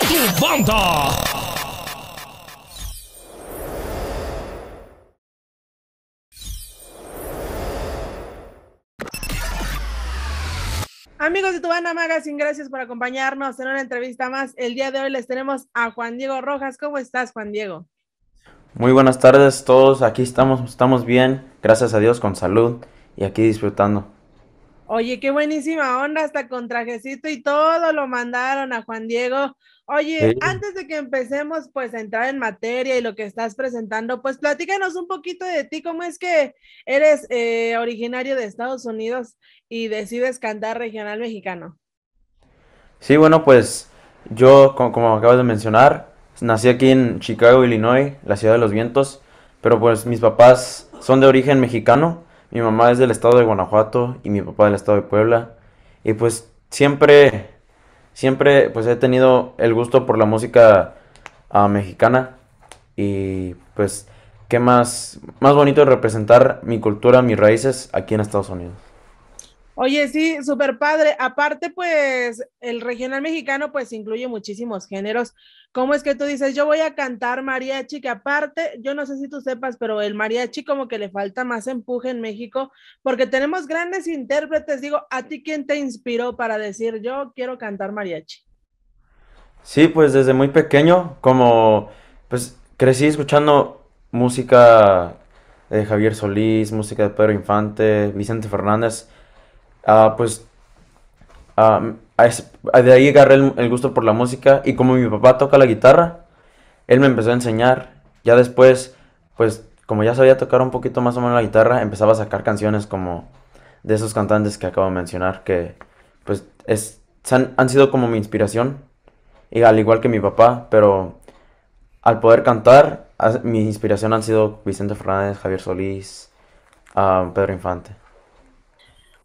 ¡Tu banda! Amigos de banda Magazine, gracias por acompañarnos en una entrevista más. El día de hoy les tenemos a Juan Diego Rojas. ¿Cómo estás, Juan Diego? Muy buenas tardes a todos. Aquí estamos, estamos bien. Gracias a Dios con salud y aquí disfrutando. Oye, qué buenísima onda, hasta con trajecito y todo lo mandaron a Juan Diego. Oye, antes de que empecemos pues a entrar en materia y lo que estás presentando, pues platícanos un poquito de ti, cómo es que eres eh, originario de Estados Unidos y decides cantar regional mexicano. Sí, bueno, pues yo, como acabas de mencionar, nací aquí en Chicago, Illinois, la ciudad de los vientos, pero pues mis papás son de origen mexicano, mi mamá es del estado de Guanajuato y mi papá del estado de Puebla. Y pues siempre, siempre pues he tenido el gusto por la música ah, mexicana. Y pues qué más, más bonito representar mi cultura, mis raíces aquí en Estados Unidos. Oye, sí, súper padre. Aparte, pues el regional mexicano pues incluye muchísimos géneros. ¿Cómo es que tú dices, yo voy a cantar mariachi? Que aparte, yo no sé si tú sepas, pero el mariachi como que le falta más empuje en México porque tenemos grandes intérpretes. Digo, ¿a ti quién te inspiró para decir, yo quiero cantar mariachi? Sí, pues desde muy pequeño, como pues crecí escuchando música de Javier Solís, música de Pedro Infante, Vicente Fernández Ah, pues ah, de ahí agarré el, gusto por la música y como mi papá toca la guitarra, él me empezó a enseñar. Ya después, pues como ya sabía tocar un poquito más o menos la guitarra, empezaba a sacar canciones como de esos cantantes que acabo de mencionar, que pues han, sido como mi inspiración, al igual que mi papá, pero al poder cantar, mi inspiración han sido Vicente Fernández, Javier Solís, ah, Pedro Infante.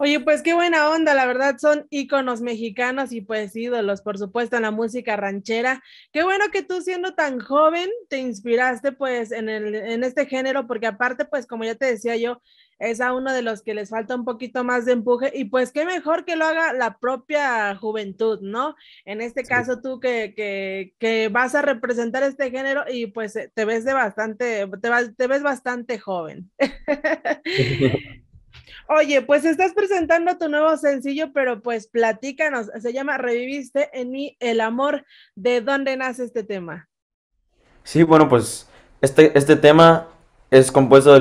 Oye, pues qué buena onda, la verdad son íconos mexicanos y pues ídolos, por supuesto, en la música ranchera. Qué bueno que tú siendo tan joven te inspiraste pues en, este género, porque aparte pues como ya te decía yo, es a uno de los que les falta un poquito más de empuje y pues qué mejor que lo haga la propia juventud, ¿no? En este caso tú que, vas a representar este género y pues te ves de bastante, te, te ves bastante joven. Oye, pues estás presentando tu nuevo sencillo, pero pues platícanos. Se llama Reviviste en mí el amor. ¿De dónde nace este tema? Sí, bueno, pues este, este tema es compuesto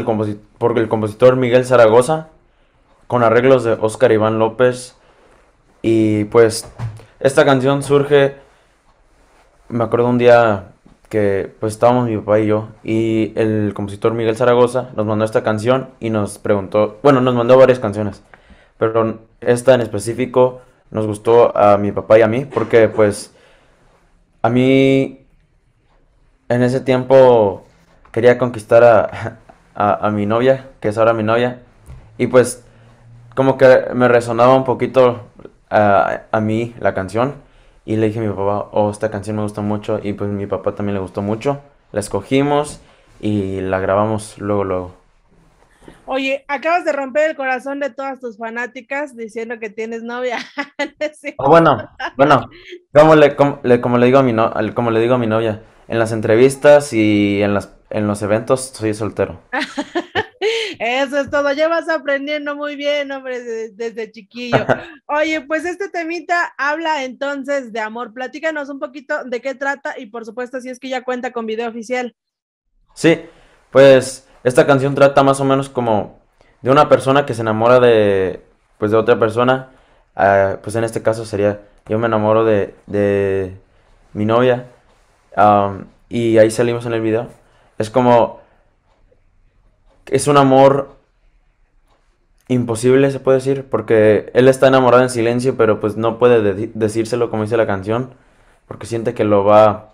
por el compositor Miguel Zaragoza, con arreglos de Oscar Iván López. Y pues esta canción surge, me acuerdo un día que pues estábamos mi papá y yo y el compositor Miguel Zaragoza nos mandó esta canción y nos preguntó, bueno, nos mandó varias canciones, pero esta en específico nos gustó a mi papá y a mí porque pues a mí en ese tiempo quería conquistar a, mi novia, que es ahora mi novia, y pues como que me resonaba un poquito a, eh, a mí la canción y le dije a mi papá, oh, esta canción me gustó mucho. Y pues mi papá también le gustó mucho. La escogimos y la grabamos luego, luego. Oye, acabas de romper el corazón de todas tus fanáticas diciendo que tienes novia. Ah, bueno, bueno, como le, como, le, digo a mi no, como le digo a mi novia, en las entrevistas y en las en los eventos soy soltero. Eso es todo, ya vas aprendiendo muy bien, hombre, desde, chiquillo. Oye, pues este temita habla entonces de amor. Platícanos un poquito de qué trata y por supuesto si es que ya cuenta con video oficial. Sí, pues esta canción trata más o menos como de una persona que se enamora de, pues, de otra persona. Ah, pues en este caso sería, yo me enamoro de, de mi novia. y ahí salimos en el video. Es como es un amor imposible, se puede decir, porque él está enamorado en silencio, pero pues no puede decírselo como dice la canción, porque siente que lo va,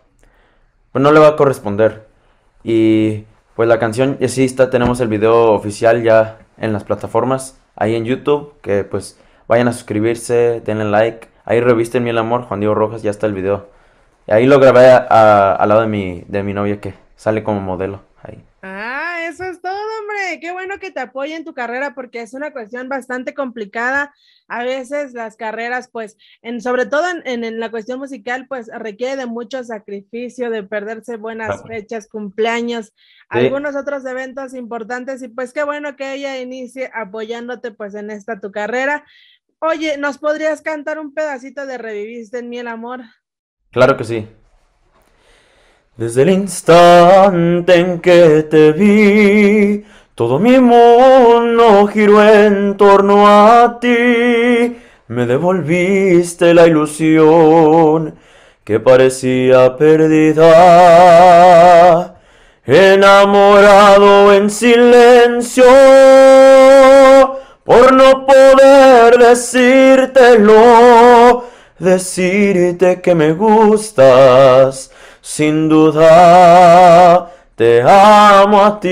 pues no le va a corresponder. Y pues la canción ya sí está, tenemos el video oficial ya en las plataformas, ahí en YouTube, que pues vayan a suscribirse, denle like, ahí revisten mi el amor, Juan Diego Rojas, ya está el video. Y ahí lo grabé al lado de mi, de mi novia que sale como modelo ahí. Ah eso es todo, hombre. Qué bueno que te en tu carrera porque es una cuestión bastante complicada. A veces las carreras, pues, en, sobre todo en, la cuestión musical, pues requiere de mucho sacrificio, de perderse buenas fechas, cumpleaños, algunos otros eventos importantes. Y pues qué bueno que ella inicie apoyándote, pues, en esta tu carrera. Oye, ¿nos podrías cantar un pedacito de Reviviste en mi el amor? Claro que sí. Desde el instante en que te vi, todo mi mundo giró en torno a ti. Me devolviste la ilusión que parecía perdida. Enamorado en silencio, por no poder decírtelo, decirte que me gustas sin duda te amo a ti.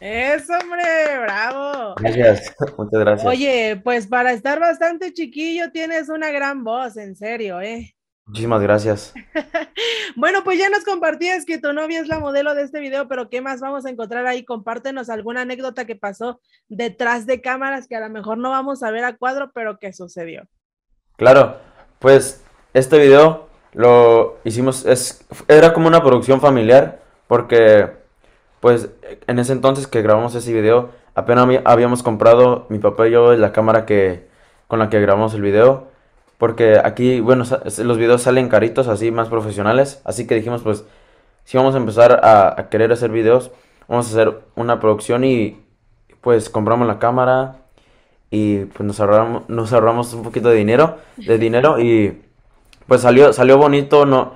Eso, hombre, bravo. Gracias, muchas gracias. Oye, pues para estar bastante chiquillo tienes una gran voz, en serio, ¿eh? Muchísimas gracias. bueno, pues ya nos compartías que tu novia es la modelo de este video, pero ¿qué más vamos a encontrar ahí? Compártenos alguna anécdota que pasó detrás de cámaras que a lo mejor no vamos a ver a cuadro, pero ¿qué sucedió. Claro, pues este video lo hicimos, es, era como una producción familiar, porque pues en ese entonces que grabamos ese video, apenas habíamos comprado mi papá y yo la cámara que, con la que grabamos el video, porque aquí, bueno, los videos salen caritos, así más profesionales, así que dijimos pues si vamos a empezar a, querer hacer videos, vamos a hacer una producción y pues compramos la cámara y pues nos ahorramos, nos ahorramos un poquito de dinero, de dinero y pues salió, salió bonito, no,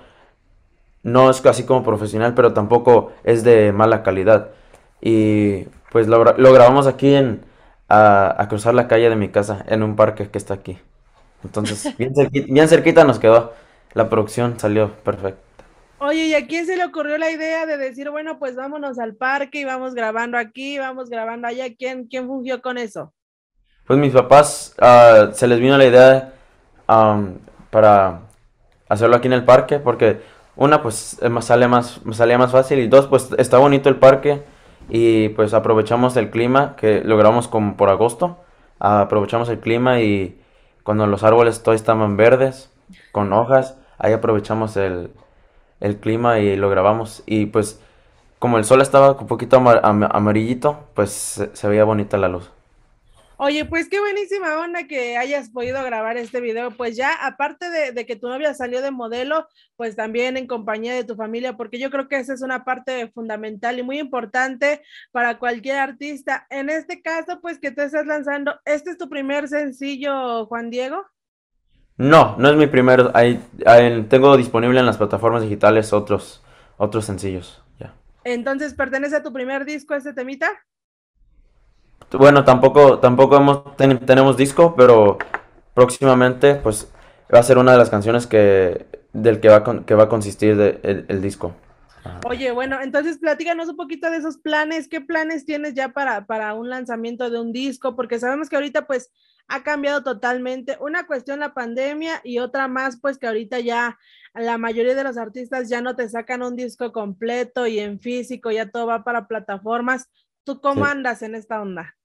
no es casi como profesional, pero tampoco es de mala calidad. Y pues lo, grabamos aquí en, a, cruzar la calle de mi casa, en un parque que está aquí. Entonces, bien, cerquita, nos quedó. La producción salió perfecta. Oye, ¿y a quién se le ocurrió la idea de decir, bueno, pues vámonos al parque y vamos grabando aquí, vamos grabando allá? ¿Quién, quién fungió con eso? Pues mis papás ah, se les vino la idea para hacerlo aquí en el parque porque una pues sale más salía más fácil y dos pues está bonito el parque y pues aprovechamos el clima que logramos como por agosto aprovechamos el clima y cuando los árboles todavía estaban verdes con hojas ahí aprovechamos el, el clima y lo grabamos y pues como el sol estaba un poquito amarillito pues se veía bonita la luz Oye, pues qué buenísima onda que hayas podido grabar este video. Pues ya, aparte de, que tu novia salió de modelo, pues también en compañía de tu familia, porque yo creo que esa es una parte fundamental y muy importante para cualquier artista. En este caso, pues que te estás lanzando, ¿este es tu primer sencillo, Juan Diego? No, no es mi primer. tengo disponible en las plataformas digitales otros, otros sencillos. Entonces, ¿pertenece a tu primer disco este temita? bueno, tampoco, tampoco hemos, tenemos disco, pero próximamente, pues, va a ser una de las canciones que, del que va, que va a consistir el, disco. Oye, bueno, entonces platícanos un poquito de esos planes, ¿qué planes tienes ya para, un lanzamiento de un disco? Porque sabemos que ahorita, pues, ha cambiado totalmente. Una cuestión la pandemia y otra más, pues que ahorita ya la mayoría de los artistas ya no te sacan un disco completo y en físico, ya todo va para plataformas. ¿Tú cómo andas en esta onda?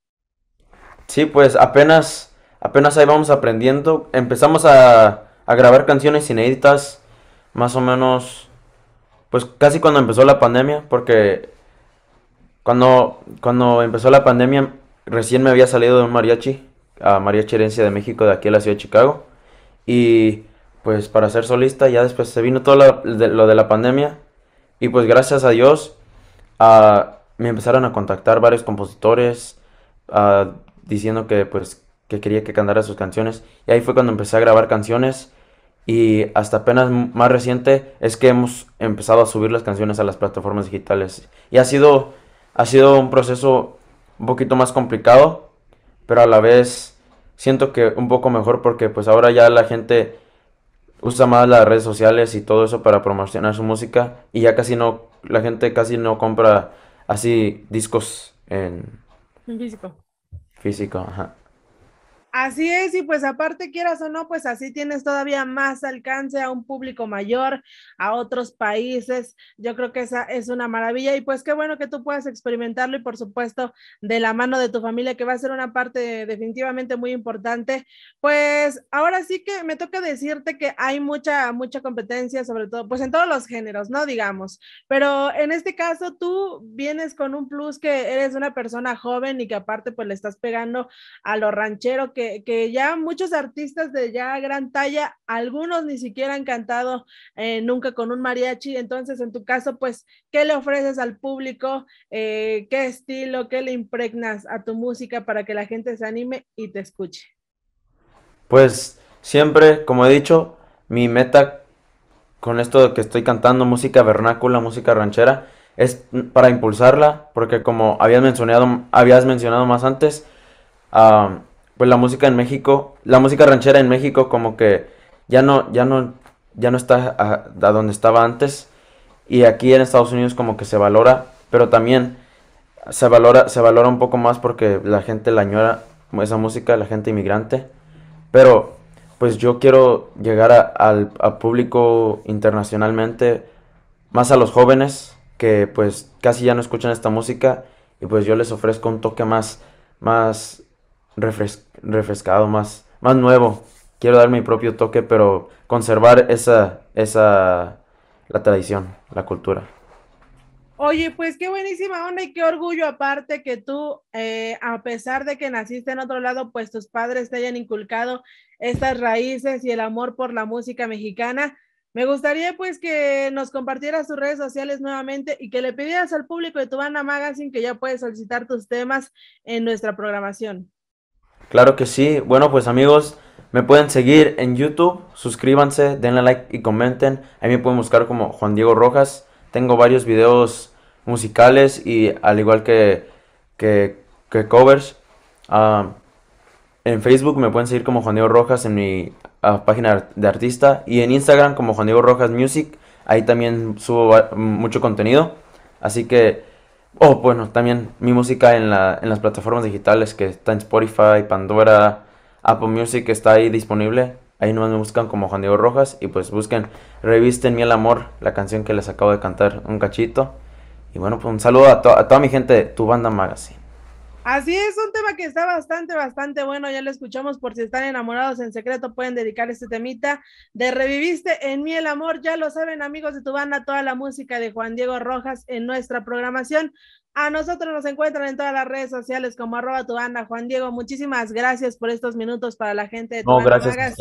Sí, pues apenas, apenas ahí vamos aprendiendo. Empezamos a, grabar canciones inéditas, más o menos, pues casi cuando empezó la pandemia, porque cuando, cuando empezó la pandemia recién me había salido de un mariachi, a Mariachi Herencia de México, de aquí a la ciudad de Chicago. Y pues para ser solista, ya después se vino todo lo de, la pandemia. Y pues gracias a Dios ah, me empezaron a contactar varios compositores, ah, diciendo que pues que quería que cantara sus canciones. Y ahí fue cuando empecé a grabar canciones. Y hasta apenas más reciente es que hemos empezado a subir las canciones a las plataformas digitales. Y ha sido, ha sido un proceso un poquito más complicado, pero a la vez siento que un poco mejor porque pues ahora ya la gente usa más las redes sociales y todo eso para promocionar su música y ya casi no, la gente casi no compra así discos en... En físico. 就是讲哈。Así es, y pues aparte quieras o no, pues así tienes todavía más alcance a un público mayor, a otros países. Yo creo que esa es una maravilla y pues qué bueno que tú puedas experimentarlo y por supuesto de la mano de tu familia, que va a ser una parte definitivamente muy importante. Pues ahora sí que me toca decirte que hay mucha, mucha competencia, sobre todo, pues en todos los géneros, ¿no? Digamos, pero en este caso tú vienes con un plus que eres una persona joven y que aparte pues le estás pegando a lo ranchero que que, ya muchos artistas de ya gran talla, algunos ni siquiera han cantado eh, nunca con un mariachi, entonces en tu caso, pues, ¿qué le ofreces al público? Eh, ¿Qué estilo, qué le impregnas a tu música para que la gente se anime y te escuche? Pues siempre, como he dicho, mi meta con esto de que estoy cantando música vernácula, música ranchera, es para impulsarla, porque como habías mencionado, habías mencionado más antes, a pues la música en México, la música ranchera en México como que ya no, ya no, ya no está a, donde estaba antes y aquí en Estados Unidos como que se valora, pero también se valora, se valora un poco más porque la gente la añora esa música, la gente inmigrante, pero pues yo quiero llegar al público internacionalmente, más a los jóvenes que pues casi ya no escuchan esta música y pues yo les ofrezco un toque más, más refrescado, más, más nuevo. Quiero dar mi propio toque, pero conservar esa, esa, la tradición, la cultura. Oye, pues qué buenísima onda y qué orgullo aparte que tú, eh, a pesar de que naciste en otro lado, pues tus padres te hayan inculcado estas raíces y el amor por la música mexicana. Me gustaría pues que nos compartieras tus redes sociales nuevamente y que le pidieras al público de tu Magazine que ya puedes solicitar tus temas en nuestra programación. Claro que sí. Bueno, pues amigos, me pueden seguir en YouTube, suscríbanse, denle like y comenten. Ahí me pueden buscar como Juan Diego Rojas. Tengo varios videos musicales y al igual que, que, covers. Ah, en Facebook me pueden seguir como Juan Diego Rojas en mi ah, página de artista y en Instagram como Juan Diego Rojas Music. Ahí también subo mucho contenido. Así que oh, bueno, también mi música en, la, en las plataformas digitales que está en Spotify, Pandora, Apple Music está ahí disponible. Ahí nomás me buscan como Juan Diego Rojas y pues busquen Revisten el Amor, la canción que les acabo de cantar un cachito. Y bueno, pues un saludo a, a toda mi gente de Tu Banda Magazine. Así es, un tema que está bastante, bastante bueno. Ya lo escuchamos por si están enamorados en secreto, pueden dedicar este temita de Reviviste en mí el amor. Ya lo saben, amigos de tu banda, toda la música de Juan Diego Rojas en nuestra programación. A nosotros nos encuentran en todas las redes sociales como arroba tu banda, Juan Diego. Muchísimas gracias por estos minutos para la gente de tu banda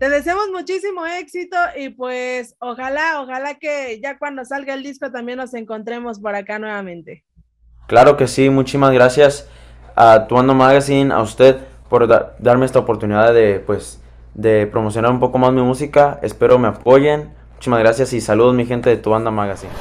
Te deseamos muchísimo éxito y pues ojalá, ojalá que ya cuando salga el disco también nos encontremos por acá nuevamente. Claro que sí, muchísimas gracias a Tuando Magazine, a usted por darme esta oportunidad de, pues, de promocionar un poco más mi música. Espero me apoyen. Muchísimas gracias y saludos mi gente de Tuanda Magazine.